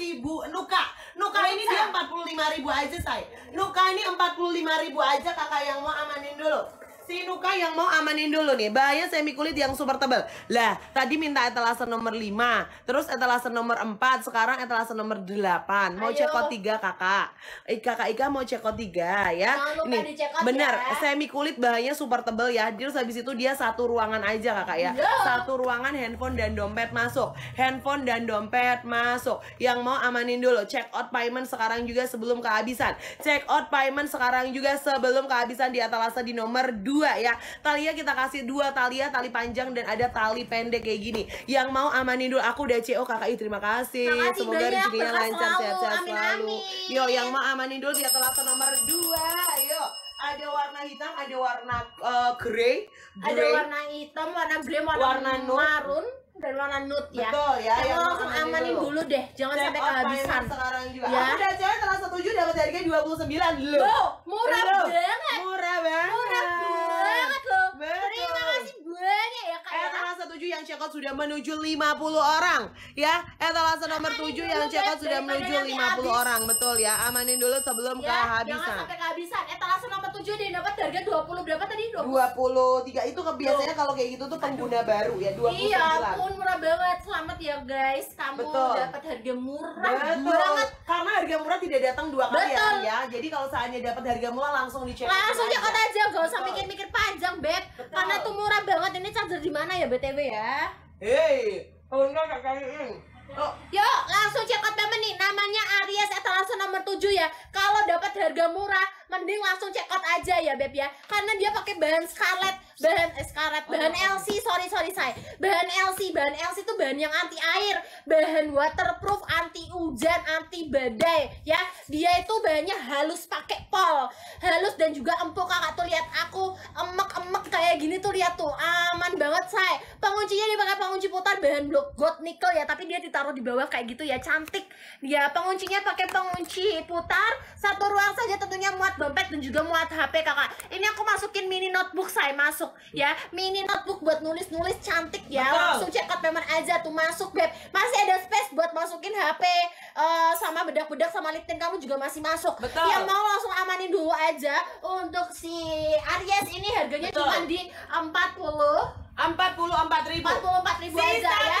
ribu Nuka Nuka ini dia lima ribu aja say Nuka ini empat puluh lima ribu aja kakak yang mau amanin dulu Si Nuka yang mau amanin dulu nih, bahaya semi kulit yang super tebel Lah, tadi minta etalase nomor 5, terus etalase nomor 4, sekarang etalase nomor 8. Mau cekot 3 kakak. ika kakak Ika mau cekot 3 ya. Jangan lupa nih, bener, ya. semi kulit bahayanya super tebel ya. Terus habis itu dia satu ruangan aja kakak ya. Yo. Iya. Satu ruangan handphone dan dompet masuk. Handphone dan dompet masuk. Yang mau amanin dulu, check out payment sekarang juga sebelum kehabisan. Check out payment sekarang juga sebelum kehabisan di etalase di nomor 2 dua ya Talia kita kasih dua Talia tali panjang dan ada tali pendek kayak gini yang mau amanin dulu aku udah CO KKI terima kasih, terima kasih semoga rezekinya lancar sehat-sehat selalu, selalu. yo yang mau amanin dulu dia telah nomor dua yo ada warna hitam, ada warna uh, eh, grey, grey, ada warna hitam, warna grey, warna, warna marun dan warna nude ya. Betul ya. Yang langsung amanin dulu. dulu deh, jangan Check sampai kehabisan. Sekarang juga. Ya. Aku udah cewek telah setuju dapat harga 29 loh. Loh, murah loh. banget. Murah banget. Murah yang check-out sudah menuju 50 orang ya Etalase nomor amanin 7 yang check-out sudah menuju 50 habis. orang Betul ya, amanin dulu sebelum ya, kehabisan Jangan sampai kehabisan Etalase tujuh ada dapat harga dua puluh berapa tadi? Dua puluh tiga itu kebiasaannya kalau kayak gitu tuh pengguna Aduh. baru ya dua puluh Iya, pun murah banget. Selamat ya guys, kamu dapat harga murah Betul. banget. Karena harga murah tidak datang dua kali ya, Betul. ya. Jadi kalau saatnya dapat harga murah langsung dicek. Langsung kota aja, gak usah mikir-mikir panjang beb. Betul. Karena tuh murah banget. Ini charger di mana ya btw ya? Hei, kalau enggak kakak? Oh. Yuk, langsung cek out nih. Namanya Aries etalase nomor 7 ya. Kalau dapat harga murah, mending langsung check out aja ya beb ya karena dia pakai bahan scarlet bahan eh, scarlet bahan LC sorry sorry saya bahan LC bahan LC itu bahan yang anti air bahan waterproof anti hujan anti badai ya dia itu bahannya halus pakai pol halus dan juga empuk kakak tuh lihat aku emek emek kayak gini tuh lihat tuh aman banget saya penguncinya dipakai pengunci putar bahan blok gold nickel ya tapi dia ditaruh di bawah kayak gitu ya cantik dia penguncinya pakai pengunci putar satu ruang saja tentunya muat dompet dan juga muat HP kakak ini aku masukin mini notebook saya masuk ya mini notebook buat nulis-nulis cantik ya Betul. langsung check out payment aja tuh masuk beb masih ada space buat masukin HP uh, eh, sama bedak-bedak sama lip kamu juga masih masuk Betul. yang mau langsung amanin dulu aja untuk si Aries ini harganya cuma di 40 44 ribu 44 ribu aja ya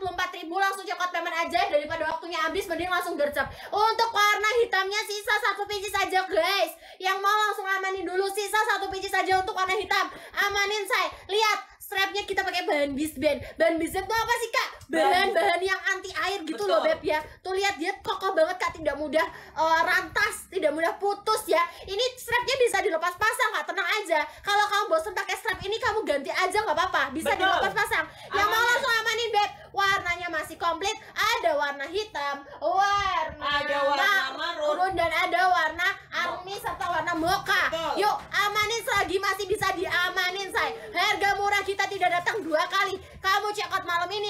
44 ribu langsung coklat payment aja daripada waktunya habis mending langsung gercep untuk warna hitamnya sisa satu biji saja guys yang mau langsung amanin dulu sisa satu biji saja untuk warna hitam amanin saya lihat strapnya kita pakai bahan bisben bahan bisben tuh apa sih kak bahan-bahan yang anti air gitu Betul. loh beb ya tuh lihat dia kokoh banget kak tidak mudah uh, rantas tidak mudah putus ya ini strapnya bisa dilepas pasang kak tenang aja kalau kamu bosan pakai strap ini kamu ganti aja nggak apa-apa bisa Betul. dilepas pasang yang ah. mau langsung amanin beb warnanya masih komplit ada warna hitam warna ada warna dan ada warna army serta warna mocha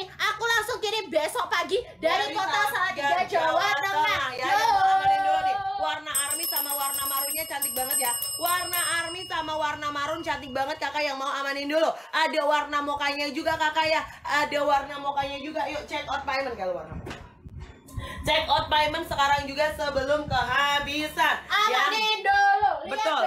aku langsung kirim besok pagi dari, dari kota Salatiga Jawa, Jawa Tengah. Ya, warna army sama warna marunnya cantik banget ya Warna army sama warna marun cantik banget kakak yang mau amanin dulu Ada warna mukanya juga kakak ya Ada warna mukanya juga Yuk check out payment kalau warna Check out payment sekarang juga sebelum kehabisan Amanin yang... dulu Lihat Betul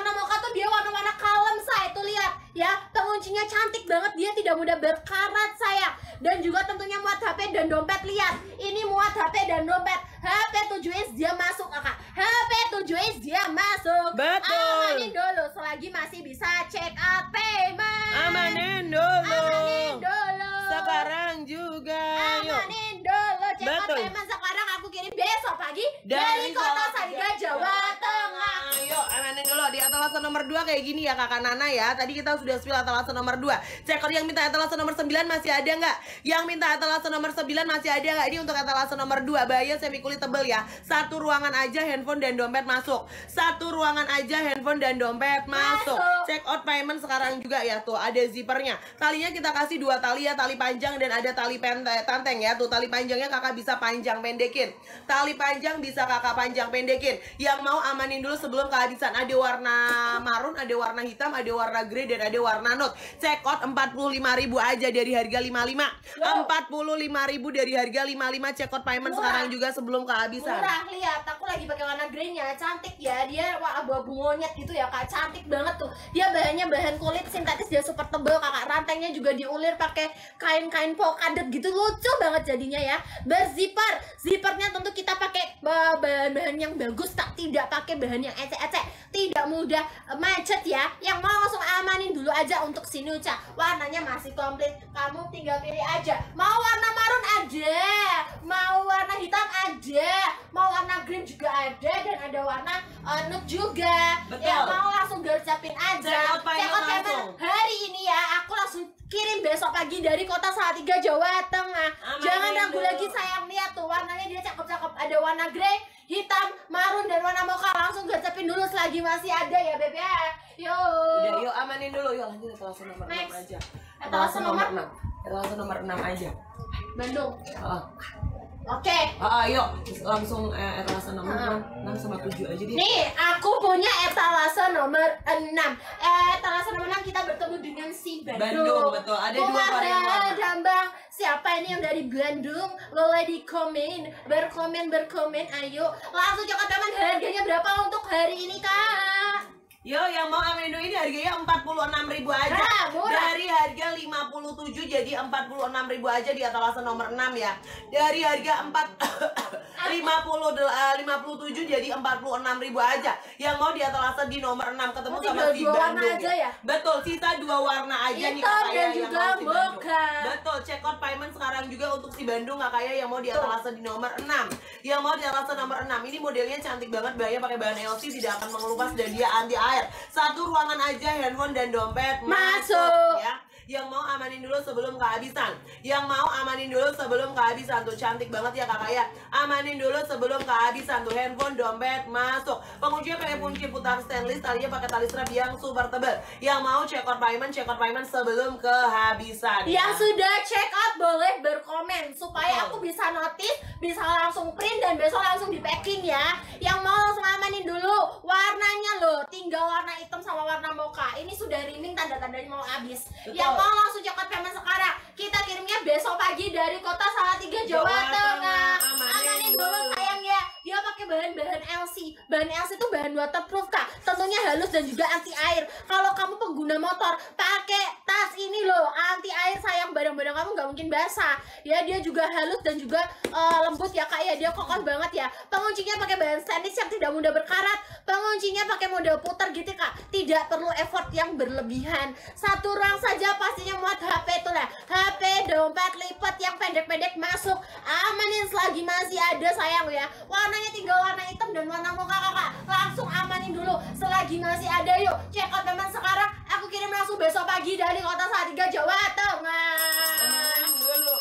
warna mocha tuh dia warna-warna kalem saya tuh lihat ya penguncinya cantik banget dia tidak mudah berkarat saya dan juga tentunya muat HP dan dompet lihat ini muat HP dan dompet HP 7S dia masuk kakak HP 7S dia masuk betul amanin dulu selagi masih bisa check out payment amanin dulu amanin dulu sekarang juga amanin dulu check betul. out payment sekarang aku kirim besok pagi dari, dari kota Sariga Jawa Tengah Ayo amanin etalase nomor 2 kayak gini ya Kakak Nana ya. Tadi kita sudah spill etalase nomor 2. Checker yang minta etalase nomor 9 masih ada nggak? Yang minta etalase nomor 9 masih ada nggak? Ini untuk etalase nomor 2 bahaya semi kulit tebel ya. Satu ruangan aja handphone dan dompet masuk. Satu ruangan aja handphone dan dompet masuk. Check out payment sekarang juga ya tuh ada zippernya. Talinya kita kasih dua tali ya, tali panjang dan ada tali tanteng ya. Tuh tali panjangnya Kakak bisa panjang pendekin. Tali panjang bisa Kakak panjang pendekin. Yang mau amanin dulu sebelum kehabisan ada warna marun, ada warna hitam, ada warna grey dan ada warna nude. Check out 45.000 aja dari harga 55. Wow. 45.000 dari harga 55 check out payment Murah. sekarang juga sebelum kehabisan. Murah, lihat aku lagi pakai warna greynya, cantik ya. Dia wah abu-abu monyet gitu ya, Kak. Cantik banget tuh. Dia bahannya bahan kulit sintetis dia super tebel. Kakak. Rantainya juga diulir pakai kain-kain polkadot gitu. Lucu banget jadinya ya. Berzipper. Zippernya tentu kita pakai eh, bahan-bahan yang bagus, tak tidak pakai bahan yang ecek-ecek. Tidak mudah udah macet ya yang mau langsung amanin dulu aja untuk ucap warnanya masih komplit kamu tinggal pilih aja mau warna marun aja mau warna hitam aja mau warna green juga ada dan ada warna uh, nude juga Betul. ya mau langsung gercepin aja check out hari ini ya aku langsung kirim besok pagi dari kota Salatiga Jawa Tengah. amanin Jangan ragu lagi sayang lihat tuh warnanya dia cakep-cakep. Ada warna grey, hitam, marun, dan warna mocha langsung gercepin dulu selagi masih ada ya Beb ya yo udah yuk amanin dulu yuk lanjut etalase nomor Next. 6 aja etalase nomor 6 etalase nomor 6 aja Bandung oh. Oke. Okay. Ah, uh, yuk langsung eh, etalase nomor uh. 6 sama 7 aja deh. Nih, aku punya etalase nomor 6. Eh, etalase nomor 6 kita bertemu dengan si Bandung. Bandung, betul. Ada Bung dua varian Dambang, siapa ini yang dari Bandung? Boleh di komen, berkomen, berkomen. Ayo, langsung coba teman harganya berapa untuk hari ini, Kak? Yo, yang mau Amendo ini harganya empat 46.000 aja. Nah, murah. Dari harga lima puluh tujuh jadi empat puluh enam ribu aja di atalase nomor enam ya. Dari harga empat eh, lima puluh tujuh jadi empat puluh enam ribu aja. Yang mau di atalase di nomor enam ketemu Mesti sama di Bandung. Aja ya? Betul, sisa dua warna aja Hitam nih kak dan ya, juga yang mau si Betul, check out payment sekarang juga untuk si Bandung kakak ya yang mau di atas di nomor enam Yang mau di atalase nomor enam ini modelnya cantik banget, bahannya pakai bahan LC tidak akan mengelupas dan dia anti air. Satu ruangan aja handphone dan dompet masuk, masuk ya. Yang mau amanin dulu sebelum kehabisan. Yang mau amanin dulu sebelum kehabisan tuh cantik banget ya kakak ya. Amanin dulu sebelum kehabisan tuh handphone, dompet masuk. pengujian pakai kunci putar stainless tadinya pakai tali strap yang super tebel, Yang mau check out payment, check out payment sebelum kehabisan. Ya. Yang sudah check out boleh berkomen supaya aku bisa notis, bisa langsung print dan besok langsung di packing ya. Yang mau langsung amanin dulu warnanya loh, tinggal warna hitam sama warna moka. Ini sudah riming tanda-tandanya mau habis. Yang mau langsung jaket payment sekarang. Kita kirimnya besok pagi dari kota Salatiga, Jawa, Jawa Tengah. Amanin ya, ya, dulu bahan-bahan LC. Bahan LC itu bahan waterproof, Kak. Tentunya halus dan juga anti air. Kalau kamu pengguna motor, pakai tas ini loh, anti air. Sayang barang-barang kamu nggak mungkin basah. Ya, dia juga halus dan juga uh, lembut ya, Kak. Ya, dia kokoh banget ya. Penguncinya pakai bahan stainless yang tidak mudah berkarat. Penguncinya pakai model putar gitu, Kak. Tidak perlu effort yang berlebihan. Satu rang saja pastinya muat HP itu lah. HP dompet lipat yang pendek-pendek masuk. Amanin selagi masih ada sayang ya. Warnanya tinggal warna hitam dan warna muka kakak langsung amanin dulu selagi masih ada yuk check out memang sekarang aku kirim langsung besok pagi dari kota Salatiga Jawa Tengah uh.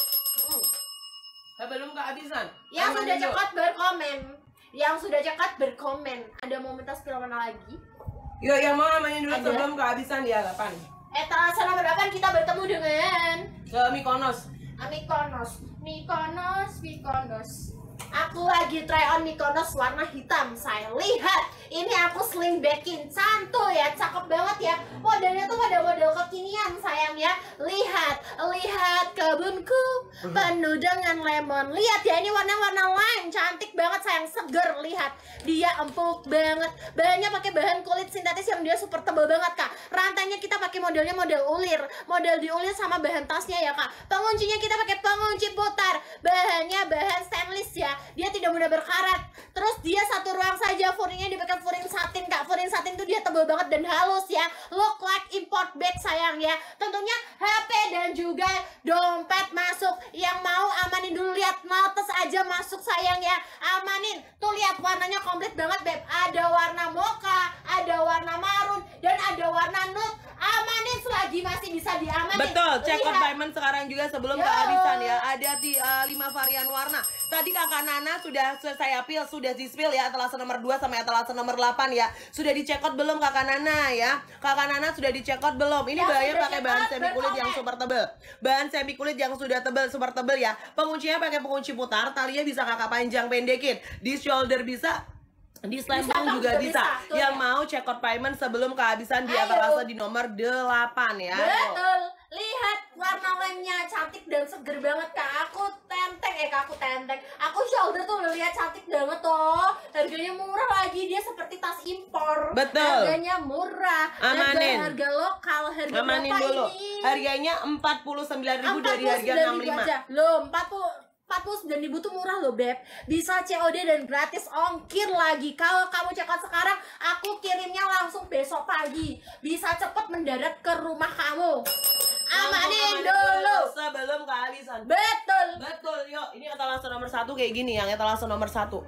eh, belum Kak Atisan yang sudah check out berkomen yang sudah check out berkomen ada mau minta spill mana lagi yuk yang mau amanin dulu sebelum kehabisan ya 8 tanggal sana berapan kita bertemu dengan ke Mikonos Amikonos, ah, Mikonos, Mikonos aku lagi try on Mykonos warna hitam. Saya lihat, ini aku sling backing. Cantul ya, cakep banget ya. Modelnya tuh pada model kekinian sayang ya. Lihat, lihat kebunku penuh dengan lemon. Lihat ya, ini warna-warna lain, Cantik banget sayang, seger. Lihat, dia empuk banget. Bahannya pakai bahan kulit sintetis yang dia super tebal banget kak matanya kita pakai modelnya model ulir model diulir sama bahan tasnya ya kak penguncinya kita pakai pengunci putar bahannya bahan stainless ya dia tidak mudah berkarat terus dia satu ruang saja furingnya dipakai furing satin kak furing satin tuh dia tebal banget dan halus ya look like import bag sayang ya tentunya HP dan juga dompet masuk yang mau amanin dulu lihat notes aja masuk sayang ya amanin tuh lihat warnanya komplit banget beb masih bisa diamati. Betul, check on diamond sekarang juga sebelum Yo. kehabisan ya. Ada di uh, 5 varian warna. Tadi Kakak Nana sudah saya pil, sudah dispil ya etalase nomor 2 sampai etalase nomor 8 ya. Sudah dicekot belum Kakak Nana ya? Kakak Nana sudah dicekot belum? Ini ya, bahaya pakai bahan semi kulit yang super tebel. Bahan semi kulit yang sudah tebel, super tebel ya. Penguncinya pakai pengunci putar, talinya bisa Kakak panjang pendekin. Di shoulder bisa di Slembang juga, juga bisa. bisa. Yang ya. mau check out payment sebelum kehabisan di Everlast di nomor 8 ya. Betul. Lihat warna lemnya cantik dan seger banget kak. Aku tenteng eh kak aku tenteng. Aku shoulder tuh lihat cantik banget toh. Harganya murah lagi dia seperti tas impor. Betul. Harganya murah. Amanin. harga lokal harga Amanin Harganya dulu. ini? Harganya ribu dari harga enam lima. Aja. Loh, puluh ribu tuh murah loh Beb Bisa COD dan gratis ongkir lagi Kalau kamu check out sekarang Aku kirimnya langsung besok pagi Bisa cepet mendarat ke rumah kamu Amanin dulu Sebelum kehabisan Betul Betul Yuk ini etalase nomor satu kayak gini Yang etalase nomor satu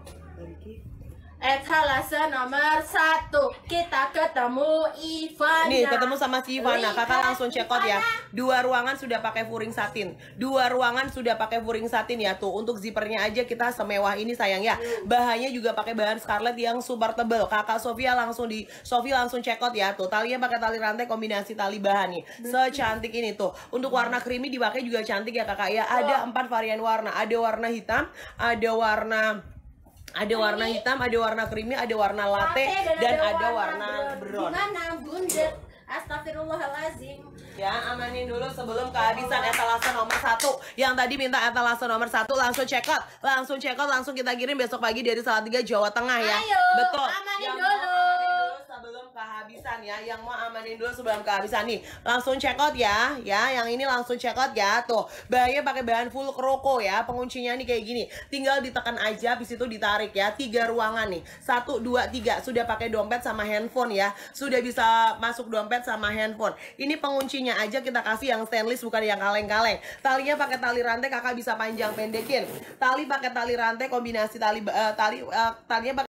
Etalase nomor satu Kita ketemu Ivana Nih ketemu sama si Ivana Kakak langsung check out ya Dua ruangan sudah pakai furing satin Dua ruangan sudah pakai furing satin ya tuh Untuk zipernya aja kita semewah ini sayang ya hmm. Bahannya juga pakai bahan scarlet yang super tebel Kakak Sofia langsung di Sofia langsung check out ya tuh Talinya pakai tali rantai kombinasi tali bahan nih Secantik ini tuh Untuk warna creamy dipakai juga cantik ya kakak ya Ada empat varian warna Ada warna hitam Ada warna ada warna hitam, ada warna krimi, ada warna latte, latte dan, dan ada, ada warna, warna brown. Gimana bundet? Astagfirullahalazim. Ya, amanin dulu sebelum kehabisan etalase nomor satu. Yang tadi minta etalase nomor satu langsung check out, langsung check out, langsung kita kirim besok pagi dari Salatiga Jawa Tengah ya. Ayo, Betul. Amanin yang dulu kehabisan ya yang mau amanin dulu sebelum kehabisan nih langsung check out ya ya yang ini langsung check out ya tuh bahannya pakai bahan full kroko ya penguncinya nih kayak gini tinggal ditekan aja habis itu ditarik ya tiga ruangan nih satu dua tiga sudah pakai dompet sama handphone ya sudah bisa masuk dompet sama handphone ini penguncinya aja kita kasih yang stainless bukan yang kaleng-kaleng talinya pakai tali rantai kakak bisa panjang pendekin tali pakai tali rantai kombinasi tali uh, tali uh, talinya pakai